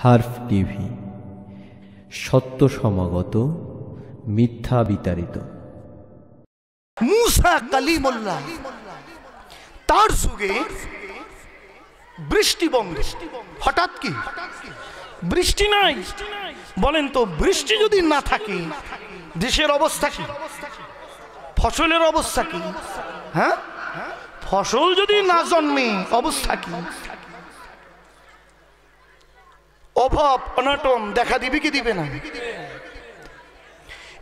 হার্ফ TV সত্য সমাগত মিথ্যা বিতাড়িত মুসা কালিমুল্লাহ তার সুগে বৃষ্টি বন্ধ হঠাৎ কি বৃষ্টি নাই বলেন তো বৃষ্টি যদি না থাকে দেশের অবস্থা কি ফসলের অবস্থা কি হ্যাঁ ফসল যদি না জন্মে অবস্থা কি অভাব অনাটন দেখা দিবে কি দিবে না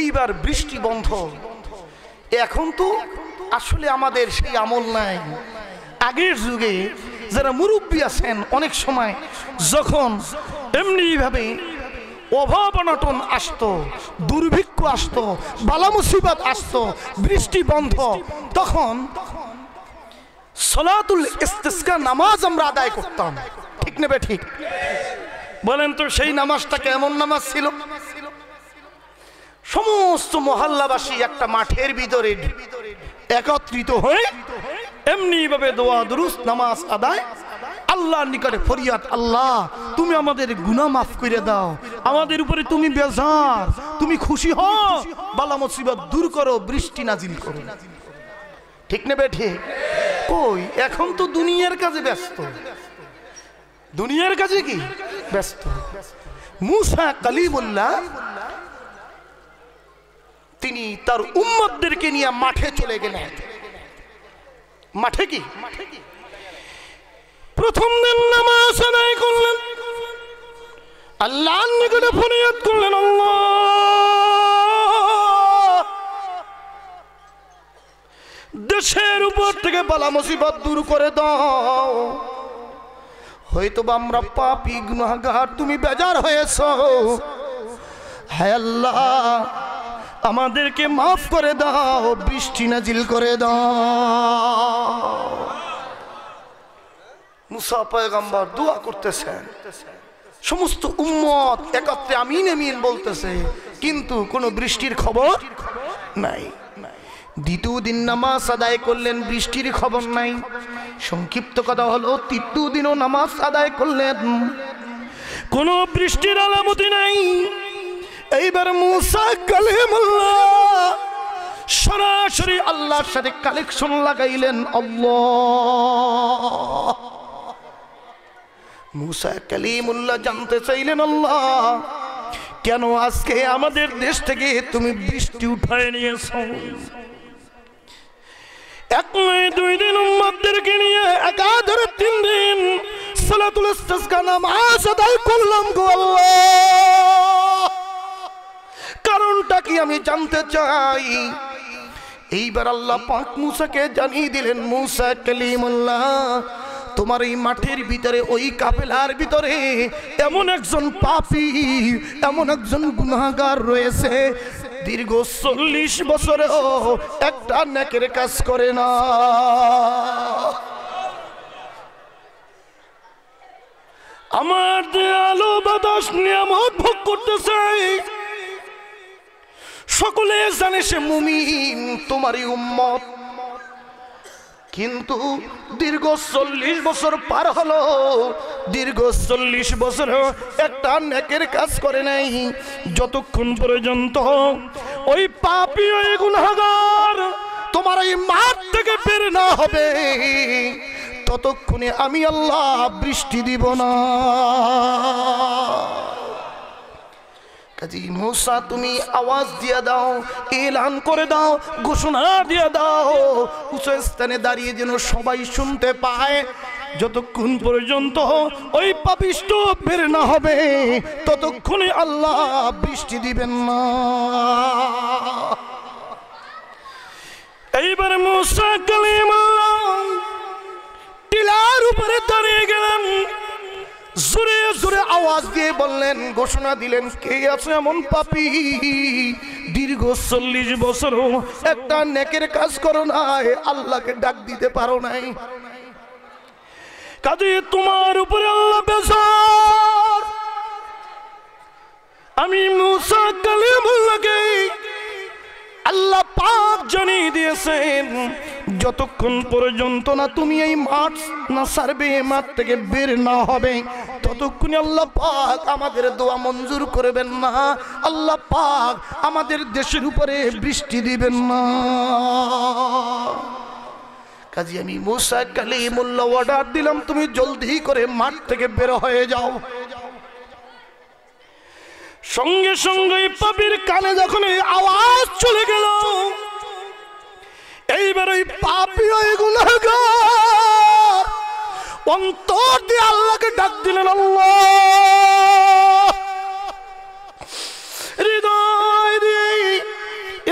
এইবার বৃষ্টি বন্ধ এখন তো আসলে আমাদের সেই আমল নাই আগের যুগে যারা মুরব্বী আছেন অনেক সময় যখন ভাবে অভাব অনাটন আসতো দুর্ভিক্ষ আসতো বালা মুসিবত আসতো বৃষ্টি বন্ধ তখন সলাতুল ইস্তেসকা নামাজ আমরা আদায় করতাম ঠিক নেবে ঠিক বলেন তো সেই নামাজটা কেমন নামাজ ছিল সমস্ত মহল্লাবাসী একটা মাঠের ভিতরে একত্রিত হয়ে এমনি ভাবে দোয়া দুরুস নামাজ আদায় আল্লাহ নিকটে ফরিয়াদ আল্লাহ তুমি আমাদের গুনা মাফ করে দাও আমাদের উপরে তুমি বেজার তুমি খুশি হও বালা মুসিবত দূর করো বৃষ্টি নাজিল করো ঠিক নেবে ঠিক কই এখন তো দুনিয়ার কাজে ব্যস্ত দুনিয়ার কাছে কি ব্যস্ত মুসা কালিমুল্লাহ তিনি তার উম্মদদেরকে নিয়ে মাঠে চলে গেলেন মাঠে কি প্রথম দিন নামাজ আদায় করলেন আল্লাহর নিকটে ফরিয়াদ করলেন দেশের উপর থেকে বালা মুসিবত দূর করে দাও হয়তো বা আমরা পাপি গুনাহগার তুমি বেজার হয়েছ হ্যাল্লা আমাদেরকে মাফ করে দাও বৃষ্টি নাজিল করে দাও মুসা পয়গাম্বার দোয়া করতেছেন সমস্ত উম্মত একত্রে আমিন আমিন বলতেছে কিন্তু কোনো বৃষ্টির খবর নাই দ্বিতীয় দিন নামাজ আদায় করলেন বৃষ্টির খবর নাই সংক্ষিপ্ত কথা হলো তৃতীয় দিনও নামাজ আদায় করলেন কোনো বৃষ্টির আলামতি নাই এইবার মুসা কালেমুল্লাহ সরাসরি আল্লাহর সাথে কালেকশন লাগাইলেন আল্লাহ মুসা কালিমুল্লাহ জানতে চাইলেন আল্লাহ কেন আজকে আমাদের দেশ থেকে তুমি বৃষ্টি উঠায় নিয়েছ এক নয় দুই দিন উম্মাদেরকে নিয়ে একাধারে তিন দিন সালাতুল ইস্তিসকা নামাজ আদায় করলাম গো কারণটা কি আমি জানতে চাই এইবার আল্লাহ পাক মুসাকে জানিয়ে দিলেন মুসা কালিমুল্লাহ তোমার এই মাঠের ভিতরে ওই কাপেলার ভিতরে এমন একজন পাপি এমন একজন গুনাহগার রয়েছে দীর্ঘ চল্লিশ বছরে একটা নেকের কাজ করে না আমার আলো বাতাস নিয়ামত ভোগ করতে চাই সকলে জানে সে মুমিন তোমারই উম্মত কিন্তু দীর্ঘ চল্লিশ বছর পার হলো দীর্ঘ চল্লিশ বছর একটা নেকের কাজ করে নাই যতক্ষণ পর্যন্ত ওই পাপি ওই গুণাগার তোমার এই মাঠ থেকে বের না হবে ততক্ষণে আমি আল্লাহ বৃষ্টি দিব না কাজী মুসা তুমি আওয়াজ দিয়ে দাও এলান করে দাও ঘোষণা দিয়ে দাও উঁচু স্থানে দাঁড়িয়ে যেন সবাই শুনতে পায় যতক্ষণ পর্যন্ত ওই পাপিষ্ট বের না হবে ততক্ষণে আল্লাহ বৃষ্টি দিবেন না এইবার মুসা কালিমা দিয়ে বললেন ঘোষণা দিলেন কে আছে এমন পাপি দীর্ঘ চল্লিশ বছর একটা নেকের কাজ করো নাই আল্লাহকে ডাক দিতে পারো নাই কাজে তোমার উপরে আল্লাহ বেসার আমি আল্লাহ পাপ জানিয়ে দিয়েছেন যতক্ষণ পর্যন্ত না তুমি এই মাঠ না সারবে মাঠ থেকে বের না হবে ততক্ষণে আল্লাহ পাক আমাদের দোয়া মঞ্জুর করবেন না আল্লাহ পাক আমাদের দেশের উপরে বৃষ্টি দিবেন না কাজে আমি মোসা কালিমুল্লাহ অর্ডার দিলাম তুমি জলদি করে মাঠ থেকে বের হয়ে যাও সঙ্গে সঙ্গে পাপির কানে যখন এই আওয়াজ চলে গেল এইবার ওই পাপি ওই গুণাগার অন্তর আল্লাহকে ডাক দিলেন আল্লাহ হৃদয় রে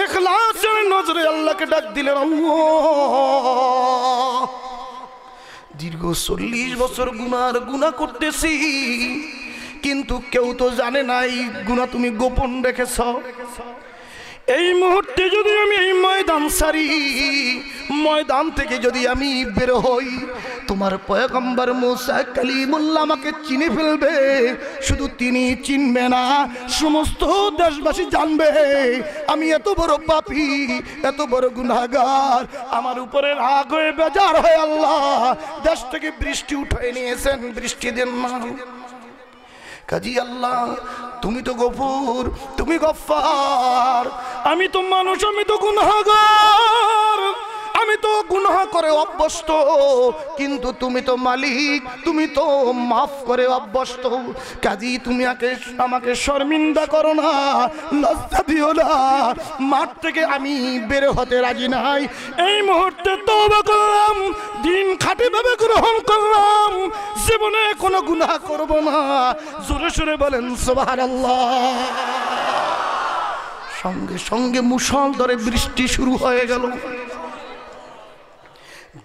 এখলাসের নজরে আল্লাহকে ডাক দিলেন আল্লাহ দীর্ঘ চল্লিশ বছর গুনার গুণা করতেছি কিন্তু কেউ তো জানে নাই গুণা তুমি গোপন রেখেছ এই মুহূর্তে যদি আমি এই ময়দান সারি ময়দান থেকে যদি আমি বের হই তোমার পয়গম্বর মুসা কালিমুল্লা আমাকে চিনে ফেলবে শুধু তিনি চিনবে না সমস্ত দেশবাসী জানবে আমি এত বড় পাপি এত বড় গুনাগার আমার উপরে রাগ হয়ে বেজার হয় আল্লাহ দেশ থেকে বৃষ্টি উঠে নিয়েছেন বৃষ্টি দেন না কাজী আল্লাহ তুমি তো গফুর তুমি গফার আমি তো মানুষ আমি তো গুনাগার করে অভ্যস্ত কিন্তু তুমি তো মালিক তুমি তো মাফ করে অভ্যস্ত কাজী তুমি আমাকে শর্মিন্দা করো না লজ্জা দিও না মাঠ থেকে আমি বের হতে রাজি নাই এই মুহূর্তে তবা করলাম দিন ভাবে গ্রহণ করলাম জীবনে কোনো গুনাহ করব না জোরে সোরে বলেন সুবহানাল্লাহ সঙ্গে সঙ্গে মুসল ধরে বৃষ্টি শুরু হয়ে গেল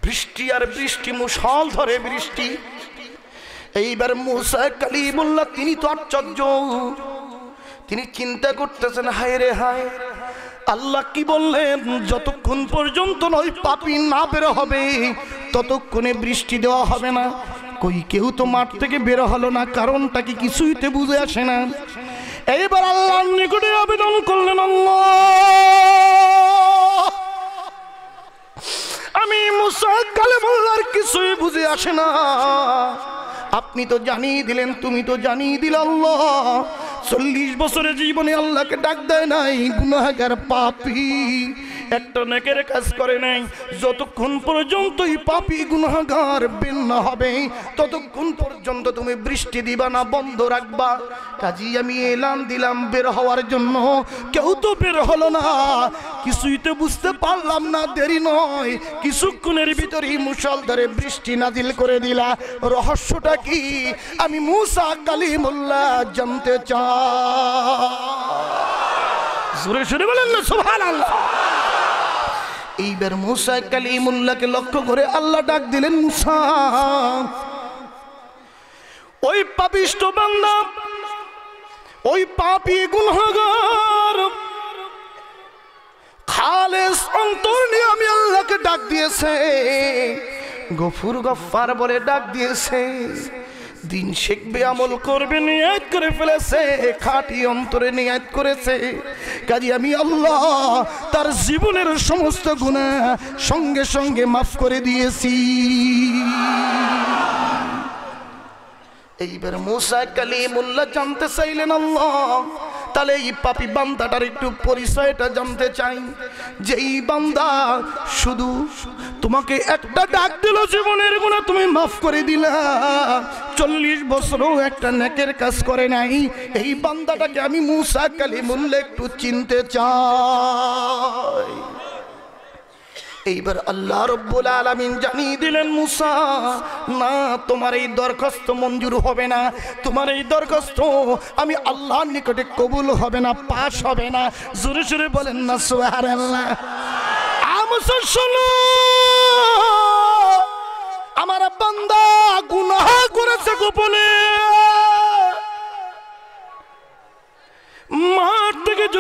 বৃষ্টি আর বৃষ্টি মুসল ধরে বৃষ্টি এইবার মুসা কালিমুল্লাহ তিনি তো আশ্চর্য তিনি চিন্তা করতেছেন হায় রে হায় আল্লাহ কি বললেন যতক্ষণ পর্যন্ত নয় পাপি না বের হবে ততক্ষণে বৃষ্টি দেওয়া হবে না কই কেউ তো মাঠ থেকে বের হলো না কারণটা কি কিছুইতে বুঝে আসে না এইবার আল্লাহর নিকটে আবেদন করলেন আল্লাহ সৈয়দ গালে মোল্লার কিছুই বুঝে আসে না আপনি তো জানিয়ে দিলেন তুমি তো জানিয়ে দিল আল্লাহ চল্লিশ বছরের জীবনে আল্লাহকে ডাক দেয় নাই গুনাগার পাপি একটা নেকের কাজ করে নাই যতক্ষণ পর্যন্তই পাপি গুনাগার বিন্ন না হবে ততক্ষণ তুমি বৃষ্টি দিবা না বন্ধ রাখবা কাজী আমি এলাম দিলাম বের হওয়ার জন্য কেউ তো বের হলো না কিছুই তো বুঝতে পারলাম না দেরি নয় কিছুক্ষণের ভিতরেই মুসল ধরে বৃষ্টি নাজিল করে দিলা রহস্যটা কি আমি মুসা কালিমুল্লাহ জানতে চাই সুরে বলেন না সোভান এইবার মুসা কালিমুল্লাহকে লক্ষ্য করে আল্লাহ ডাক দিলেন মুসা ওই পাপিষ্ট বান্দা ওই পাপি গুনহাগার খালেস অন্তর নিয়ে আমি আল্লাহকে ডাক দিয়েছে গফুর গফার বলে ডাক দিয়েছে দিন শিখবে আমল করবে নিয়াত করে ফেলেছে খাটি অন্তরে নিয়াত করেছে কাজে আমি আল্লাহ তার জীবনের সমস্ত গুণা সঙ্গে সঙ্গে মাফ করে দিয়েছি এইবার মুসা কালিমুল্লাহ জানতে চাইলেন আল্লাহ তাহলে এই পাপি বান্দাটার একটু পরিচয়টা জানতে চাই যে এই বান্দা শুধু তোমাকে একটা ডাক দিল জীবনের গুণা তুমি মাফ করে দিলা চল্লিশ বছরও একটা নেকের কাজ করে নাই এই বান্দাটাকে আমি মুসা কালিমুল্লা একটু চিনতে চাই এইবার আল্লাহ রব্বুল আলমিন জানিয়ে দিলেন মুসা না তোমার এই দরখাস্ত মঞ্জুর হবে না তোমার এই দরখাস্ত আমি আল্লাহর নিকটে কবুল হবে না পাশ হবে না জোরে জোরে বলেন না সোহার আল্লাহ আমার বান্দা গুনাহ করেছে গোপনে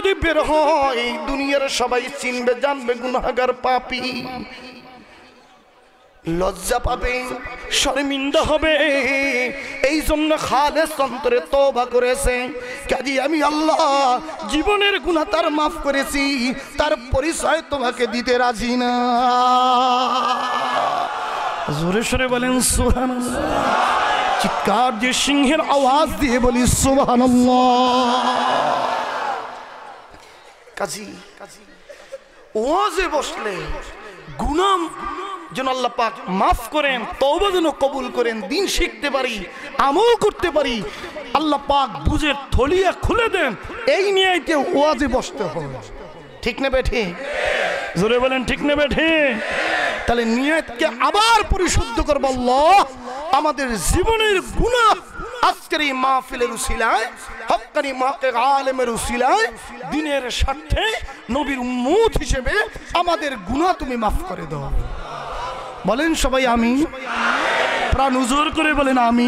যদি বের হয় দুনিয়ার সবাই চিনবে জানবে গুনাগার পাপি লজ্জা পাবে শর্মিন্দা হবে এই জন্য খালেস অন্তরে তবা করেছে কাজী আমি আল্লাহ জীবনের গুণা তার মাফ করেছি তার পরিচয় তোমাকে দিতে রাজি না জোরে সরে বলেন সুহান চিৎকার দিয়ে সিংহের আওয়াজ দিয়ে বলি সুহান কাজী ওয়াজে বসলে গুনাম যেন আল্লাহ পাক মাফ করেন তওবা যেন কবুল করেন দিন শিখতে পারি আমল করতে পারি আল্লাহ পাক বুঝের থলিয়া খুলে দেন এই নিয়ে কেউ ওয়াজে বসতে হবে ঠিক না বেঠে জোরে বলেন ঠিক না বেঠে তাহলে নিয়তকে আবার পরিশুদ্ধ করবো আল্লাহ আমাদের জীবনের গুণা আজকের এই মাহফিলের উসিলায় হকানি মাকে আলেমের উসিলায় দিনের স্বার্থে নবীর উম্মত হিসেবে আমাদের গুণা তুমি মাফ করে দাও বলেন সবাই আমি প্রাণ উজোর করে বলেন আমি